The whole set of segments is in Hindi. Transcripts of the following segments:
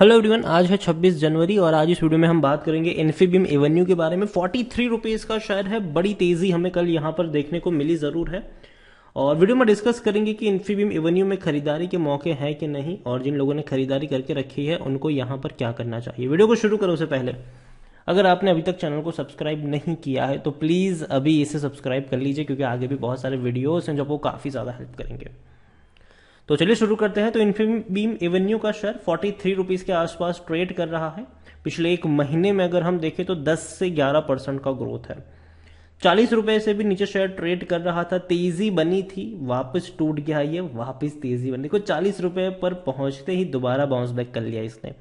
हेलो एवरीवन आज है 26 जनवरी और आज इस वीडियो में हम बात करेंगे इन्फीबीम एवेन्यू के बारे में फोर्टी थ्री रुपीज़ का शेयर है बड़ी तेज़ी हमें कल यहाँ पर देखने को मिली ज़रूर है और वीडियो में डिस्कस करेंगे कि इन्फीबीम एवेन्यू में खरीदारी के मौके हैं कि नहीं और जिन लोगों ने खरीदारी करके रखी है उनको यहाँ पर क्या करना चाहिए वीडियो को शुरू करो उससे पहले अगर आपने अभी तक चैनल को सब्सक्राइब नहीं किया है तो प्लीज़ अभी इसे सब्सक्राइब कर लीजिए क्योंकि आगे भी बहुत सारे वीडियोज़ हैं जो आपको काफ़ी ज़्यादा हेल्प करेंगे तो चलिए शुरू करते हैं तो इन्फीबीम एवेन्यू का शेयर फोर्टी थ्री रुपीज़ के आसपास ट्रेड कर रहा है पिछले एक महीने में अगर हम देखें तो 10 से 11 परसेंट का ग्रोथ है चालीस रुपए से भी नीचे शेयर ट्रेड कर रहा था तेजी बनी थी वापस टूट गया ये वापस तेजी बनी देखो चालीस रुपए पर पहुंचते ही दोबारा बाउंस बैक कर लिया इसने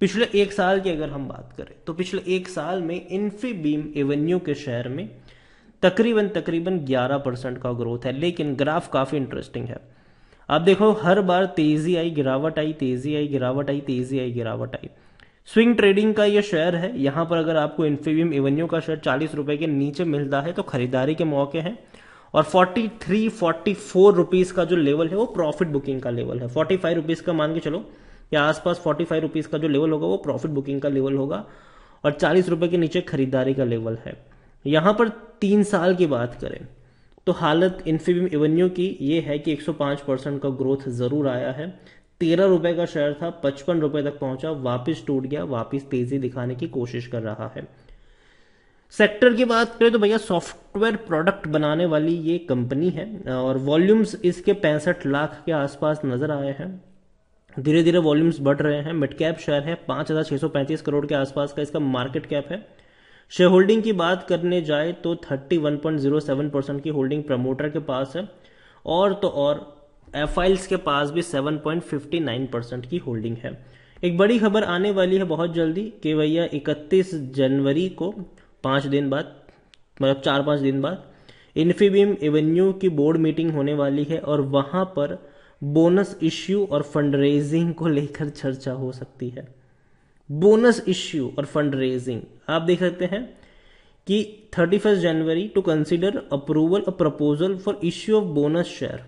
पिछले एक साल की अगर हम बात करें तो पिछले एक साल में इन्फीबीम एवेन्यू के शेयर में तकरीबन तकरीबन 11 परसेंट का ग्रोथ है लेकिन ग्राफ काफ़ी इंटरेस्टिंग है आप देखो हर बार तेजी आई गिरावट आई तेजी आई गिरावट आई तेजी आई गिरावट आई स्विंग ट्रेडिंग का ये शेयर है यहाँ पर अगर आपको इन्फीबीम एवेन्यू का शेयर चालीस रुपए के नीचे मिलता है तो खरीदारी के मौके हैं और forty three forty four rupees का जो लेवल है वो प्रॉफिट बुकिंग का लेवल है फोर्टी फाइव रुपीज का मान के चलो या आसपास फोर्टी फाइव रुपीज का जो लेवल होगा वो प्रॉफिट बुकिंग का लेवल होगा और चालीस रुपए के नीचे खरीदारी का लेवल है यहां पर तीन साल की बात करें तो हालत इन्फीबीम एवेन्यू की ये है कि 105 परसेंट का ग्रोथ ज़रूर आया है तेरह रुपए का शेयर था पचपन रुपए तक पहुंचा वापस टूट गया वापस तेजी दिखाने की कोशिश कर रहा है सेक्टर की बात करें तो भैया सॉफ्टवेयर प्रोडक्ट बनाने वाली ये कंपनी है और वॉल्यूम्स इसके पैंसठ लाख के आसपास नजर आए हैं धीरे धीरे वॉल्यूम्स बढ़ रहे हैं मिड कैप शेयर है पांच हज़ार सौ पैंतीस करोड़ के आसपास का इसका मार्केट कैप है शेयर होल्डिंग की बात करने जाए तो 31.07 परसेंट की होल्डिंग प्रमोटर के पास है और तो और एफ के पास भी 7.59 परसेंट की होल्डिंग है एक बड़ी खबर आने वाली है बहुत जल्दी कि भैया 31 जनवरी को पांच दिन बाद मतलब चार पांच दिन बाद इन्फीबीम एवेन्यू की बोर्ड मीटिंग होने वाली है और वहां पर बोनस इश्यू और फंड रेजिंग को लेकर चर्चा हो सकती है बोनस इश्यू और फंड रेजिंग आप देख सकते हैं कि 31 January to consider approval a proposal for issue of bonus share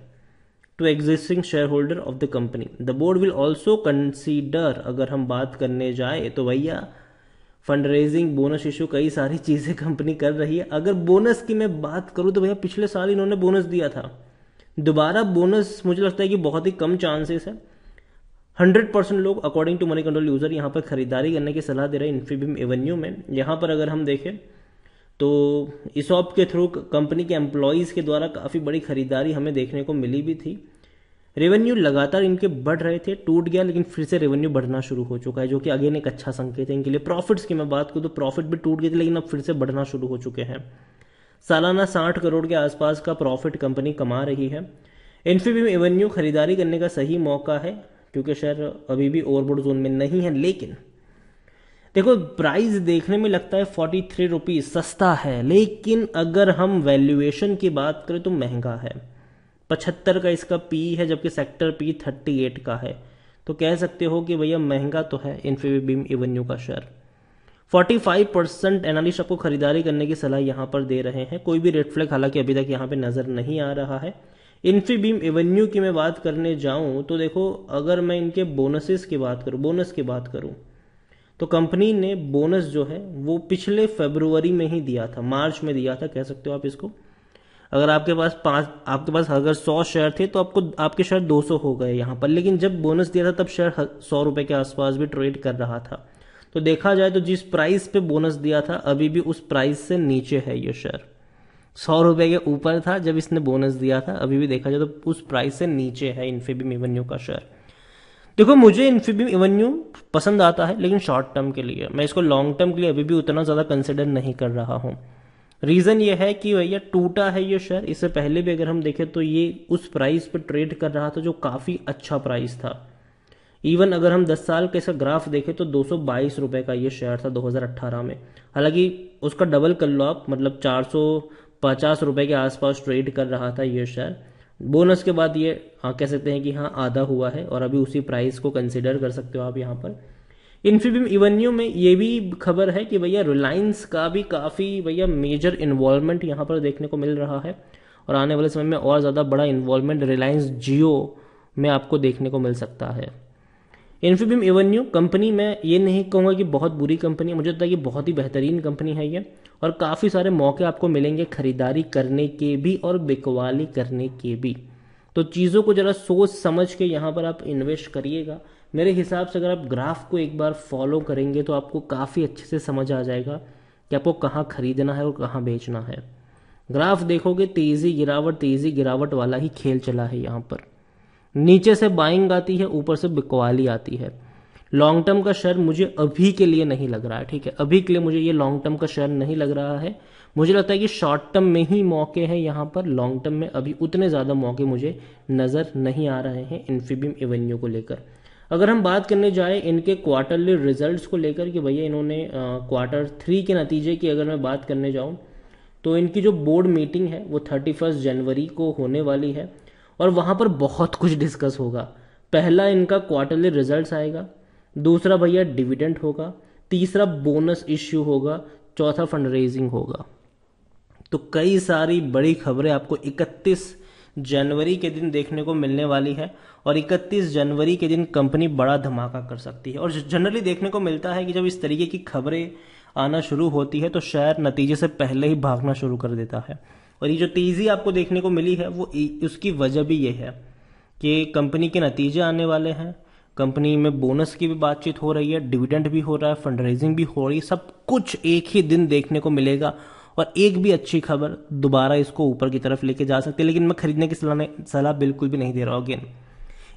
to existing share holder of the company the board will also consider अगर हम बात करने जाए तो भैया फंड रेजिंग बोनस इश्यू कई सारी चीज़ें कंपनी कर रही है अगर बोनस की मैं बात करूँ तो भैया पिछले साल इन्होंने बोनस दिया था दोबारा बोनस मुझे लगता है कि बहुत ही कम चांसेस है हंड्रेड परसेंट लोग according to money control user यहाँ पर खरीदारी करने की सलाह दे रहे हैं इन्फीबीम एवेन्यू में यहाँ पर अगर हम देखें तो इस ऑप के थ्रू कंपनी के एम्प्लॉयज़ के द्वारा काफ़ी बड़ी खरीदारी हमें देखने को मिली भी थी रेवेन्यू लगातार इनके बढ़ रहे थे टूट गया लेकिन फिर से रेवेन्यू बढ़ना शुरू हो चुका है जो कि अगेन एक अच्छा संकेत है इनके लिए प्रॉफिट्स की मैं बात करूँ तो प्रॉफिट भी टूट गए थे लेकिन अब फिर से बढ़ना शुरू हो चुके हैं सालाना साठ करोड़ के आसपास का प्रॉफिट कंपनी कमा रही है इन्फीबीम एवेन्यू खरीदारी करने का सही मौका है क्योंकि शेयर अभी भी ओवरबोर्ड जोन में नहीं है लेकिन देखो प्राइस देखने में लगता है फोर्टी थ्री रुपीज़ सस्ता है लेकिन अगर हम वैल्यूएशन की बात करें तो महंगा है पचहत्तर का इसका पी है जबकि सेक्टर पी थर्टी एट का है तो कह सकते हो कि भैया महंगा तो है इन्फीबीम एवेन्यू का शेयर 45 परसेंट एनालिस्ट आपको खरीदारी करने की सलाह यहां पर दे रहे हैं कोई भी रेड फ्लैग हालांकि अभी तक यहां पे नज़र नहीं आ रहा है इन्फीबीम एवेन्यू की मैं बात करने जाऊं तो देखो अगर मैं इनके बोनसेस की बात करूं बोनस की बात करूं तो कंपनी ने बोनस जो है वो पिछले फेब्रुवरी में ही दिया था मार्च में दिया था कह सकते हो आप इसको अगर आपके पास पाँच आपके पास अगर सौ शेयर थे तो आपको आपके शेयर दो सौ हो गए यहां पर लेकिन जब बोनस दिया था तब शेयर सौ रुपए के आसपास भी ट्रेड कर रहा था तो देखा जाए तो जिस प्राइस पे बोनस दिया था अभी भी उस प्राइस से नीचे है ये शेयर सौ रुपए के ऊपर था जब इसने बोनस दिया था अभी भी देखा जाए तो उस प्राइस से नीचे है इन्फीबीम एवेन्यू का शेयर देखो मुझे इन्फीबीम एवेन्यू पसंद आता है लेकिन शॉर्ट टर्म के लिए मैं इसको लॉन्ग टर्म के लिए अभी भी उतना ज़्यादा कंसिडर नहीं कर रहा हूं रीज़न ये है कि भैया टूटा है ये शेयर इससे पहले भी अगर हम देखें तो ये उस प्राइस पर ट्रेड कर रहा था जो काफ़ी अच्छा प्राइस था इवन अगर हम 10 साल का इसका ग्राफ देखें तो दो रुपए का ये शेयर था 2018 में हालांकि उसका डबल कर लो आप मतलब 400 पचास रुपए के आसपास ट्रेड कर रहा था ये शेयर बोनस के बाद ये हाँ कह सकते हैं कि हाँ आधा हुआ है और अभी उसी प्राइस को कंसिडर कर सकते हो आप यहाँ पर इन्फीबीम इवेन्यू में ये भी खबर है कि भैया रिलायंस का भी काफ़ी भैया मेजर इन्वॉल्वमेंट यहाँ पर देखने को मिल रहा है और आने वाले समय में और ज़्यादा बड़ा इन्वॉल्वमेंट रिलायंस जियो में आपको देखने को मिल सकता है इन्फीबीम इवेन्यू कंपनी में ये नहीं कहूँगा कि बहुत बुरी कंपनी है मुझे लगता है कि बहुत ही बेहतरीन कंपनी है ये और काफ़ी सारे मौके आपको मिलेंगे ख़रीदारी करने के भी और बिकवाली करने के भी तो चीज़ों को ज़रा सोच समझ के यहाँ पर आप इन्वेस्ट करिएगा मेरे हिसाब से अगर आप ग्राफ को एक बार फॉलो करेंगे तो आपको काफ़ी अच्छे से समझ आ जाएगा कि आपको कहाँ ख़रीदना है और कहाँ बेचना है ग्राफ देखोगे तेज़ी गिरावट तेज़ी गिरावट वाला ही खेल चला है यहाँ पर नीचे से बाइंग आती है ऊपर से बिकवाली आती है लॉन्ग टर्म का शेयर मुझे अभी के लिए नहीं लग रहा है ठीक है अभी के लिए मुझे ये लॉन्ग टर्म का शेयर नहीं लग रहा है मुझे लगता है कि शॉर्ट टर्म में ही मौके हैं यहाँ पर लॉन्ग टर्म में अभी उतने ज़्यादा मौके मुझे नज़र नहीं आ रहे हैं इन्फीबीम एवेन्यू को लेकर अगर हम बात करने जाए इनके क्वार्टरली रिजल्ट्स को लेकर कि भैया इन्होंने क्वार्टर थ्री के नतीजे की अगर मैं बात करने जाऊँ तो इनकी जो बोर्ड मीटिंग है वो थर्टी फर्स्ट जनवरी को होने वाली है और वहाँ पर बहुत कुछ डिस्कस होगा पहला इनका क्वार्टरली रिजल्ट्स आएगा दूसरा भैया डिविडेंड होगा तीसरा बोनस इश्यू होगा चौथा फंड रेजिंग होगा तो कई सारी बड़ी खबरें आपको 31 जनवरी के दिन देखने को मिलने वाली है और 31 जनवरी के दिन कंपनी बड़ा धमाका कर सकती है और जनरली देखने को मिलता है कि जब इस तरीके की खबरें आना शुरू होती है तो शेयर नतीजे से पहले ही भागना शुरू कर देता है और ये जो तेज़ी आपको देखने को मिली है वो उसकी वजह भी ये है कि कंपनी के नतीजे आने वाले हैं कंपनी में बोनस की भी बातचीत हो रही है डिविडेंड भी हो रहा है फंड रेजिंग भी हो रही है सब कुछ एक ही दिन देखने को मिलेगा और एक भी अच्छी खबर दोबारा इसको ऊपर की तरफ लेके जा सकती है लेकिन मैं खरीदने की सलाह सलाह बिल्कुल भी नहीं दे रहा हूँ अगेन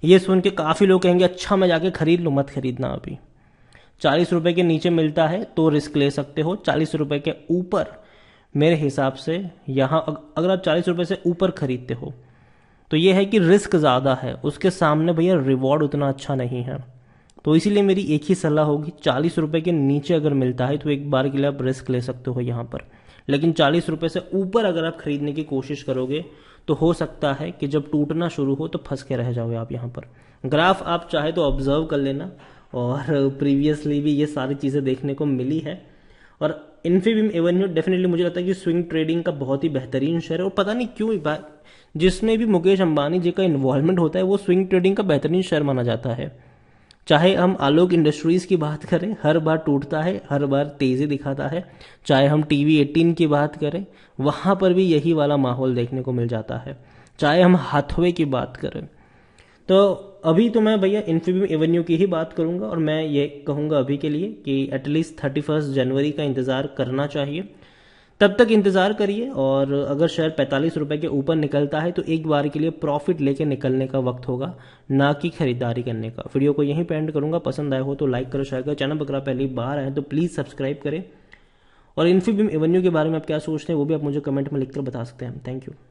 ये सुन के काफ़ी लोग कहेंगे अच्छा मैं जाके खरीद लूँ मत खरीदना अभी चालीस रुपये के नीचे मिलता है तो रिस्क ले सकते हो चालीस रुपये के ऊपर मेरे हिसाब से यहाँ अगर आप चालीस रुपये से ऊपर खरीदते हो तो ये है कि रिस्क ज़्यादा है उसके सामने भैया रिवॉर्ड उतना अच्छा नहीं है तो इसीलिए मेरी एक ही सलाह होगी चालीस रुपये के नीचे अगर मिलता है तो एक बार के लिए आप रिस्क ले सकते हो यहाँ पर लेकिन चालीस रुपये से ऊपर अगर आप ख़रीदने की कोशिश करोगे तो हो सकता है कि जब टूटना शुरू हो तो फंस के रह जाओगे आप यहाँ पर ग्राफ आप चाहे तो ऑब्ज़र्व कर लेना और प्रीवियसली भी ये सारी चीज़ें देखने को मिली है और इन्फीबीम एवेन्यू डेफिनेटली मुझे लगता है कि स्विंग ट्रेडिंग का बहुत ही बेहतरीन शेयर है और पता नहीं क्यों जिसमें भी मुकेश अंबानी जी का इन्वॉल्वमेंट होता है वो स्विंग ट्रेडिंग का बेहतरीन शेयर माना जाता है चाहे हम आलोक इंडस्ट्रीज़ की बात करें हर बार टूटता है हर बार तेज़ी दिखाता है चाहे हम टी वी एटीन की बात करें वहाँ पर भी यही वाला माहौल देखने को मिल जाता है चाहे हम हाथवे की बात करें तो अभी तो मैं भैया इन्फीबीम एवेन्यू की ही बात करूँगा और मैं ये कहूँगा अभी के लिए कि एटलीस्ट थर्टी फर्स्ट जनवरी का इंतज़ार करना चाहिए तब तक इंतज़ार करिए और अगर शेयर पैंतालीस रुपये के ऊपर निकलता है तो एक बार के लिए प्रॉफिट लेके निकलने का वक्त होगा ना कि खरीदारी करने का वीडियो को यहीं पेंड एंड करूँगा पसंद आए हो तो लाइक करो शेयर करो चैनल पर पहली बार आए तो प्लीज़ सब्सक्राइब करें और इन्फीबीम एवेन्यू के बारे में आप क्या सोचते हैं वो भी आप मुझे कमेंट में लिखकर बता सकते हैं थैंक यू